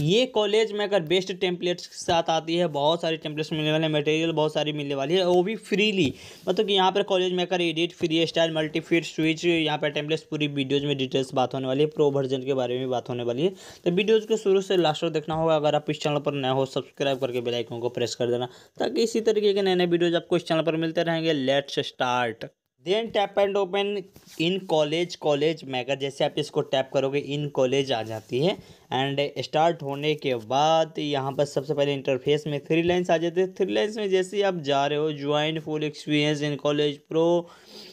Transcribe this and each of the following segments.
ये कॉलेज में अगर बेस्ट टेम्पलेट्स के साथ आती है बहुत सारे टेम्पलेट्स मिलने वाले हैं मटेरियल बहुत सारी मिलने वाली है वो भी फ्रीली मतलब कि यहाँ पर कॉलेज में अगर edit free style multifit switch यहाँ पर टेम्पलेट्स पूरी वीडियोज़ में डिटेल्स बात होने वाली है प्रो वर्जन के बारे में बात होने वाली है तो वीडियोज़ को शुरू से लास्ट तक देखना होगा अगर आप इस चैनल पर नए हो सब्सक्राइब करके बेलाइकों को प्रेस कर देना ताकि इसी तरीके के नए नए वीडियोज़ आपको इस चैनल पर मिलते रहेंगे let's start then tap and open in collage collage mega जैसे आप इसको टैप करोगे इन कॉलेज आ जाती है एंड स्टार्ट होने के बाद यहाँ पर सबसे पहले इंटरफेस में थ्री लाइन्स आ जाते हैं थ्री लाइन्स में जैसे आप जा रहे हो join full experience in collage pro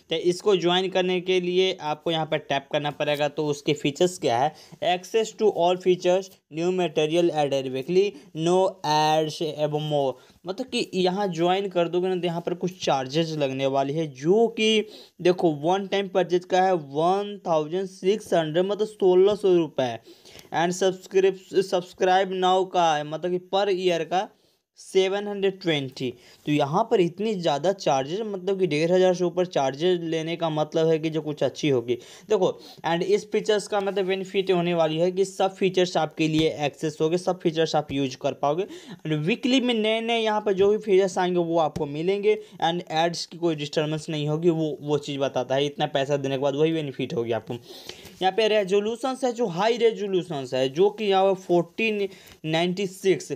तो इसको ज्वाइन करने के लिए आपको यहाँ पर टैप करना पड़ेगा तो उसके फीचर्स क्या है access to all features new material ad एडली नो एड्स एवं मोर मतलब कि यहाँ ज्वाइन कर दोगे ना तो यहाँ पर कुछ चार्जेस लगने वाली है जो कि देखो वन टाइम परचेज का है वन थाउजेंड सिक्स हंड्रेड मतलब सोलह सौ रुपये एंड सब्सक्रिप सब्सक्राइब नाउ का है मतलब कि पर ईयर का सेवन हंड्रेड ट्वेंटी तो यहाँ पर इतनी ज़्यादा चार्जेस मतलब कि डेढ़ हज़ार से ऊपर चार्जेस लेने का मतलब है कि जो कुछ अच्छी होगी देखो एंड इस फीचर्स का मतलब बेनिफिट होने वाली है कि सब फीचर्स आपके लिए एक्सेस होगे सब फीचर्स आप यूज कर पाओगे एंड वीकली में नए नए यहाँ पर जो भी फीचर्स आएंगे वो आपको मिलेंगे एंड एड्स की कोई डिस्टर्बेंस नहीं होगी वो वो चीज़ बताता है इतना पैसा देने के बाद वही बेनिफिट होगी आपको यहाँ पे रेजोल्यूशंस है जो हाई रेजोल्यूशंस है जो कि यहाँ पर फोर्टीन नाइन्टी सिक्स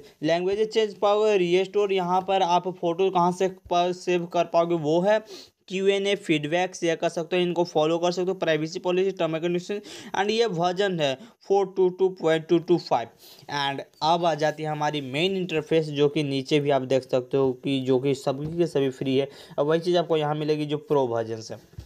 चेंज पाओगे रिस्टोर स्टोर यहाँ पर आप फोटो कहाँ से पर सेव कर पाओगे वो है Q N A feedback share कर सकते हो इनको फॉलो कर सकते हो privacy policy term and condition and ये वर्जन है four two two point two two five and अब आ जाती है हमारी मेन इंटरफेस जो कि नीचे भी आप देख सकते हो कि जो कि सभी के सभी फ्री है और वही चीज़ आपको यहाँ मिलेगी जो प्रो वर्जन है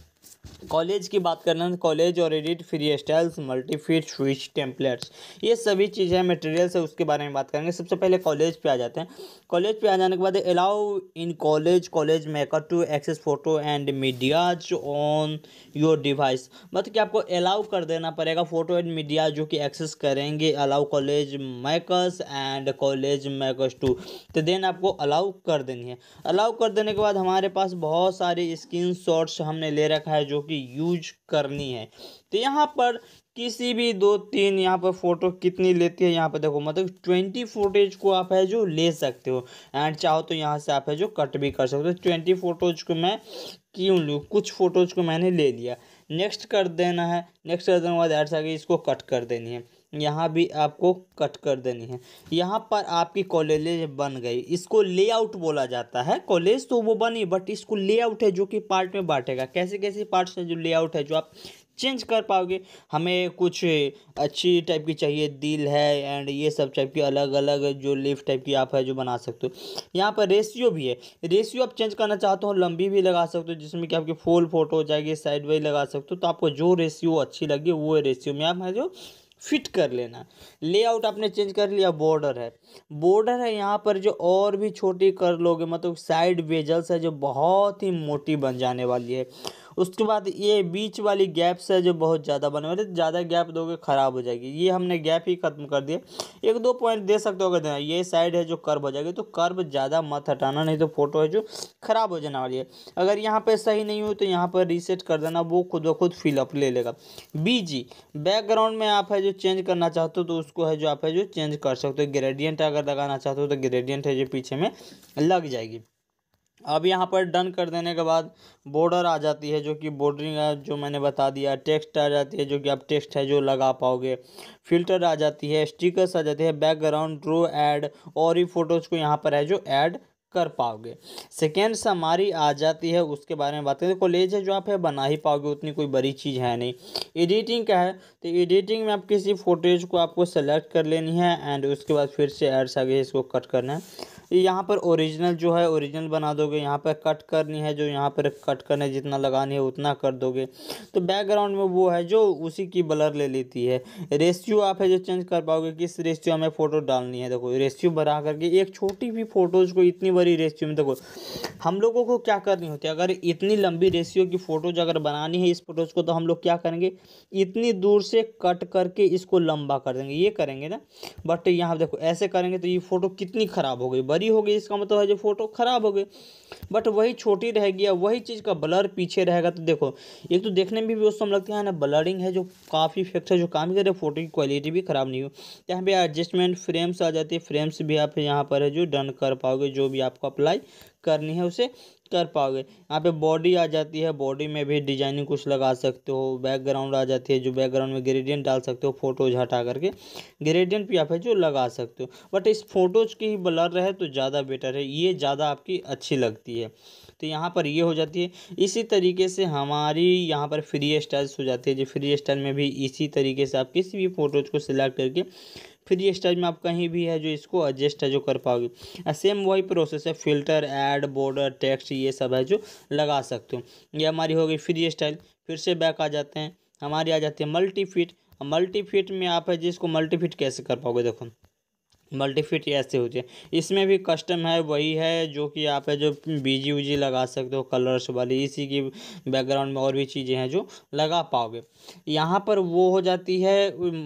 कॉलेज की बात करना कॉलेज और edit free styles multifit switch templates ये सभी चीज़ें मटेरियल्स है उसके बारे में बात करेंगे सबसे पहले कॉलेज पे आ जाते हैं कॉलेज पे आ जाने के बाद allow in collage collage maker to access photo and medias on your device मतलब कि आपको अलाउ कर देना पड़ेगा फोटो एंड मीडिया जो कि एक्सेस करेंगे allow collage makers and collage makers to तो देन आपको अलाउ कर देनी है अलाउ कर देने के बाद हमारे पास बहुत सारी स्क्रीन हमने ले रखा है जो कि यूज करनी है तो यहाँ पर किसी भी दो तीन यहाँ पर फ़ोटो कितनी लेती है यहाँ पर देखो मतलब ट्वेंटी फोटेज को आप है जो ले सकते हो एंड चाहो तो यहाँ से आप है जो कट भी कर सकते हो ट्वेंटी तो फ़ोटोज को मैं क्यों लूँ कुछ फ़ोटोज़ को मैंने ले लिया नेक्स्ट कर देना है नेक्स्ट कर देने के बाद ऐसा कि इसको कट कर देनी है यहाँ भी आपको कट कर देनी है यहाँ पर आपकी कॉलेज बन गई इसको लेआउट बोला जाता है कॉलेज तो वो बनी बट इसको लेआउट है जो कि पार्ट में बांटेगा कैसे कैसे पार्ट्स हैं जो लेआउट है जो आप चेंज कर पाओगे हमें कुछ अच्छी टाइप की चाहिए दिल है एंड ये सब टाइप की अलग अलग जो लिफ्ट टाइप की आप है जो बना सकते हो यहाँ पर रेशियो भी है रेशियो आप चेंज करना चाहते हो लंबी भी लगा सकते हो जिसमें कि आपकी फुल फोटो हो जाएगी साइड वाइज लगा सकते हो तो आपको जो रेशियो अच्छी लगी वो रेशियो में आप है जो फिट कर लेना लेआउट आपने चेंज कर लिया बॉर्डर है बॉर्डर है यहाँ पर जो और भी छोटी कर लोगे मतलब साइड वेजल्स है जो बहुत ही मोटी बन जाने वाली है उसके बाद ये बीच वाली गैप्स है जो बहुत ज़्यादा बने हुए मतलब ज़्यादा गैप दोगे ख़राब हो जाएगी ये हमने गैप ही खत्म कर दिया एक दो पॉइंट दे सकते हो अगर देना ये साइड है जो कर्व हो जाएगी तो कर्व ज़्यादा मत हटाना नहीं तो फोटो है जो ख़राब हो जाने वाली है अगर यहाँ पर सही नहीं हुई तो यहाँ पर रीसेट कर देना वो खुद ब खुद फिलअप ले लेगा बी बैकग्राउंड में आप है जो चेंज करना चाहते हो तो उसको है जो आप है जो चेंज कर सकते हो ग्रेडियंट अगर लगाना चाहते हो तो ग्रेडियंट है जो पीछे में लग जाएगी अब यहाँ पर डन कर देने के बाद बॉर्डर आ जाती है जो कि बॉर्डरिंग जो मैंने बता दिया टेक्स्ट आ जाती है जो कि आप टेक्स्ट है जो लगा पाओगे फिल्टर आ जाती है स्टिकर्स आ जाती है बैकग्राउंड ड्रो ऐड और ही फ़ोटोज़ को यहाँ पर है जो ऐड कर पाओगे सेकेंड समारी आ जाती है उसके बारे में बात करें देखो कॉलेज है जो आप है बना ही पाओगे उतनी कोई बड़ी चीज़ है नहीं एडिटिंग का है तो एडिटिंग में आप किसी फोटेज को आपको सेलेक्ट कर लेनी है एंड उसके बाद फिर से एड्स आगे इसको कट करना है यहाँ पर ओरिजिनल जो है ओरिजिनल बना दोगे यहाँ पर कट करनी है जो यहाँ पर कट करने जितना लगानी है उतना कर दोगे तो बैकग्राउंड में वो है जो उसी की ब्लर ले लेती है रेशियो आप है जो चेंज कर पाओगे किस रेशियो हमें फ़ोटो डालनी है देखो रेशियो बढ़ा करके एक छोटी भी फ़ोटोज़ को इतनी बड़ी रेशियो में देखो हम लोगों को क्या करनी होती है अगर इतनी लंबी रेशियो की फ़ोटोज अगर बनानी है इस फोटोज़ को तो हम लोग क्या करेंगे इतनी दूर से कट करके इसको लंबा कर देंगे ये करेंगे ना बट यहाँ देखो ऐसे करेंगे तो ये फ़ोटो कितनी ख़राब हो गई भरी हो गई इसका मतलब है जो फोटो ख़राब हो गई बट वही छोटी रहेगी या वही चीज़ का ब्लर पीछे रहेगा तो देखो एक तो देखने में भी दोस्तों हम लगते हैं ना ब्लरिंग है जो काफ़ी इफेक्ट है जो काम कर रहे फोटो की क्वालिटी भी ख़राब नहीं हो यहाँ पे एडजस्टमेंट फ्रेम्स आ जाती है फ्रेम्स भी आप यहाँ पर है जो डन कर पाओगे जो भी आपको अप्लाई करनी है उसे कर पाओगे यहाँ पे बॉडी आ जाती है बॉडी में भी डिजाइनिंग कुछ लगा सकते हो बैकग्राउंड आ जाती है जो बैकग्राउंड में ग्रेडियंट डाल सकते हो फोटोज हटा करके ग्रेडियंट भी आप जो लगा सकते हो बट इस फोटोज की ही ब्लर रहे तो ज़्यादा बेटर है ये ज़्यादा आपकी अच्छी लगती है तो यहाँ पर ये हो जाती है इसी तरीके से हमारी यहाँ पर फ्री स्टाइल्स हो जाती है जो फ्री स्टाइल में भी इसी तरीके से आप किसी भी फोटोज को सिलेक्ट करके फ्री स्टाइल में आप कहीं भी है जो इसको एडजस्ट है जो कर पाओगे सेम वही प्रोसेस है फिल्टर एड बॉर्डर टेक्स्ट ये सब है जो लगा सकते हो ये हमारी हो गई फ्री स्टाइल फिर से बैक आ जाते हैं हमारी आ जाती है मल्टी फिट मल्टी फिट में आप है जिसको मल्टी फिट कैसे कर पाओगे देखो मल्टीफिट ऐसे होते हैं इसमें भी कस्टम है वही है जो कि आप है जो बीजी उजी लगा सकते हो कलर्स वाली इसी की बैकग्राउंड में और भी चीज़ें हैं जो लगा पाओगे यहाँ पर वो हो जाती है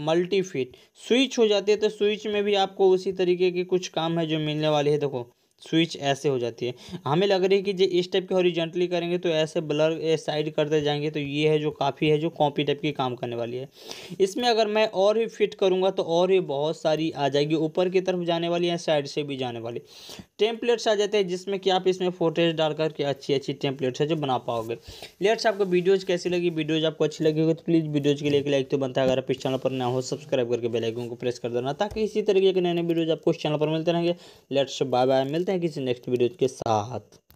मल्टीफिट स्विच हो जाती है तो स्विच में भी आपको उसी तरीके के कुछ काम है जो मिलने वाली है देखो स्विच ऐसे हो जाती है हमें लग रही है कि जो इस टाइप के हॉरिजेंटली करेंगे तो ऐसे ब्लर साइड करते जाएंगे तो ये है जो काफ़ी है जो कॉपी टाइप की काम करने वाली है इसमें अगर मैं और भी फिट करूँगा तो और भी बहुत सारी आ जाएगी ऊपर की तरफ जाने वाली या साइड से भी जाने वाली टेम्पलेट्स आ जाते हैं जिसमें कि आप इसमें फोटेज डाल करके अच्छी अच्छी टेम्पलेट्स है जो बना पाओगे लेट्स आपको वीडियोज़ कैसी लगी वीडियोज़ आपको अच्छी लगी होगी तो प्लीज़ वीडियोज़ के लिए एक लाइक तो बनता है अगर आप इस चैनल पर ना हो सब्सक्राइब करके बेलाइकों को प्रेस कर देना ताकि इसी तरीके के नए नए वीडियोज़ आपको इस चैनल पर मिलते रहेंगे लेट्स बाय बाय मिलते मिलते हैं किसी नेक्स्ट वीडियो के साथ